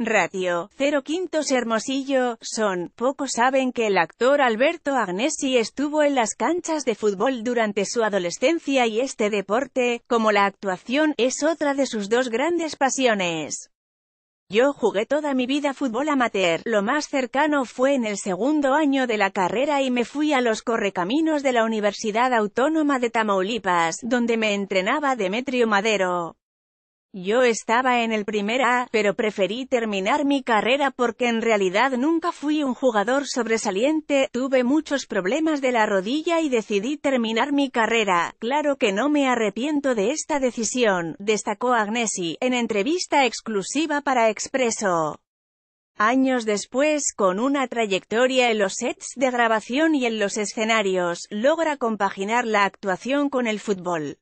Ratio, 0 quintos Hermosillo, son, pocos saben que el actor Alberto Agnesi estuvo en las canchas de fútbol durante su adolescencia y este deporte, como la actuación, es otra de sus dos grandes pasiones. Yo jugué toda mi vida fútbol amateur, lo más cercano fue en el segundo año de la carrera y me fui a los correcaminos de la Universidad Autónoma de Tamaulipas, donde me entrenaba Demetrio Madero. Yo estaba en el primer A, pero preferí terminar mi carrera porque en realidad nunca fui un jugador sobresaliente, tuve muchos problemas de la rodilla y decidí terminar mi carrera. Claro que no me arrepiento de esta decisión, destacó Agnesi, en entrevista exclusiva para Expreso. Años después, con una trayectoria en los sets de grabación y en los escenarios, logra compaginar la actuación con el fútbol.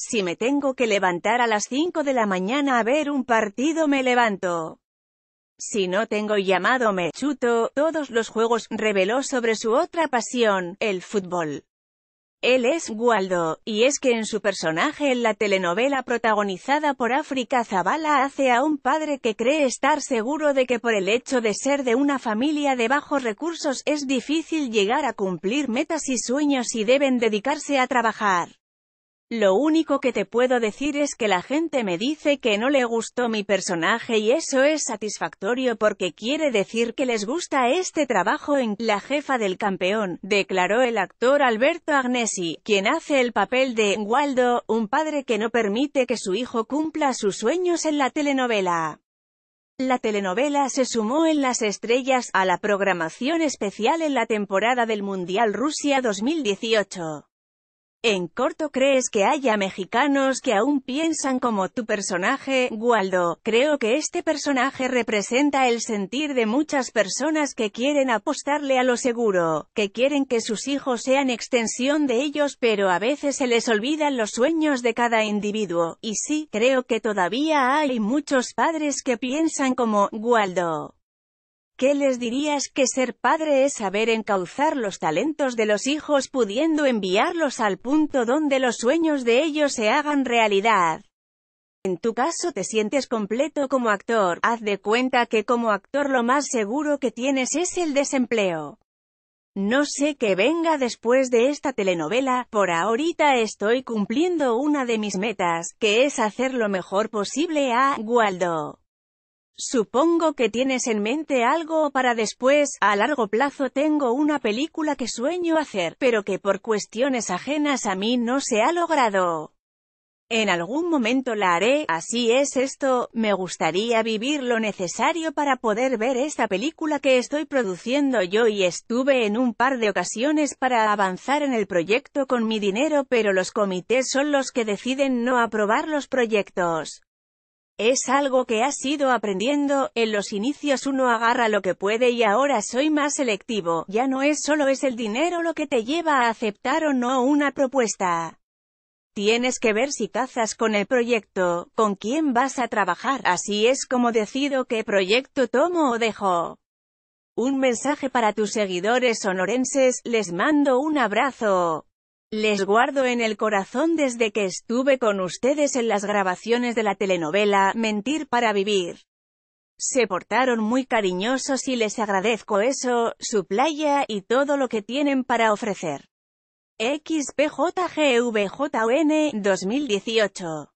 Si me tengo que levantar a las 5 de la mañana a ver un partido me levanto. Si no tengo llamado me chuto, todos los juegos, reveló sobre su otra pasión, el fútbol. Él es Waldo, y es que en su personaje en la telenovela protagonizada por África Zavala hace a un padre que cree estar seguro de que por el hecho de ser de una familia de bajos recursos es difícil llegar a cumplir metas y sueños y deben dedicarse a trabajar. Lo único que te puedo decir es que la gente me dice que no le gustó mi personaje y eso es satisfactorio porque quiere decir que les gusta este trabajo en La jefa del campeón, declaró el actor Alberto Agnesi, quien hace el papel de Waldo, un padre que no permite que su hijo cumpla sus sueños en la telenovela. La telenovela se sumó en las estrellas a la programación especial en la temporada del Mundial Rusia 2018. En corto, ¿crees que haya mexicanos que aún piensan como tu personaje, Waldo? Creo que este personaje representa el sentir de muchas personas que quieren apostarle a lo seguro, que quieren que sus hijos sean extensión de ellos pero a veces se les olvidan los sueños de cada individuo, y sí, creo que todavía hay muchos padres que piensan como, Waldo. ¿Qué les dirías que ser padre es saber encauzar los talentos de los hijos pudiendo enviarlos al punto donde los sueños de ellos se hagan realidad? En tu caso te sientes completo como actor, haz de cuenta que como actor lo más seguro que tienes es el desempleo. No sé qué venga después de esta telenovela, por ahorita estoy cumpliendo una de mis metas, que es hacer lo mejor posible a Waldo. Supongo que tienes en mente algo para después, a largo plazo tengo una película que sueño hacer, pero que por cuestiones ajenas a mí no se ha logrado. En algún momento la haré, así es esto, me gustaría vivir lo necesario para poder ver esta película que estoy produciendo yo y estuve en un par de ocasiones para avanzar en el proyecto con mi dinero pero los comités son los que deciden no aprobar los proyectos. Es algo que has ido aprendiendo, en los inicios uno agarra lo que puede y ahora soy más selectivo, ya no es solo es el dinero lo que te lleva a aceptar o no una propuesta. Tienes que ver si cazas con el proyecto, con quién vas a trabajar, así es como decido qué proyecto tomo o dejo. Un mensaje para tus seguidores sonorenses, les mando un abrazo. Les guardo en el corazón desde que estuve con ustedes en las grabaciones de la telenovela Mentir para Vivir. Se portaron muy cariñosos y les agradezco eso, su playa y todo lo que tienen para ofrecer. XPJGVJN 2018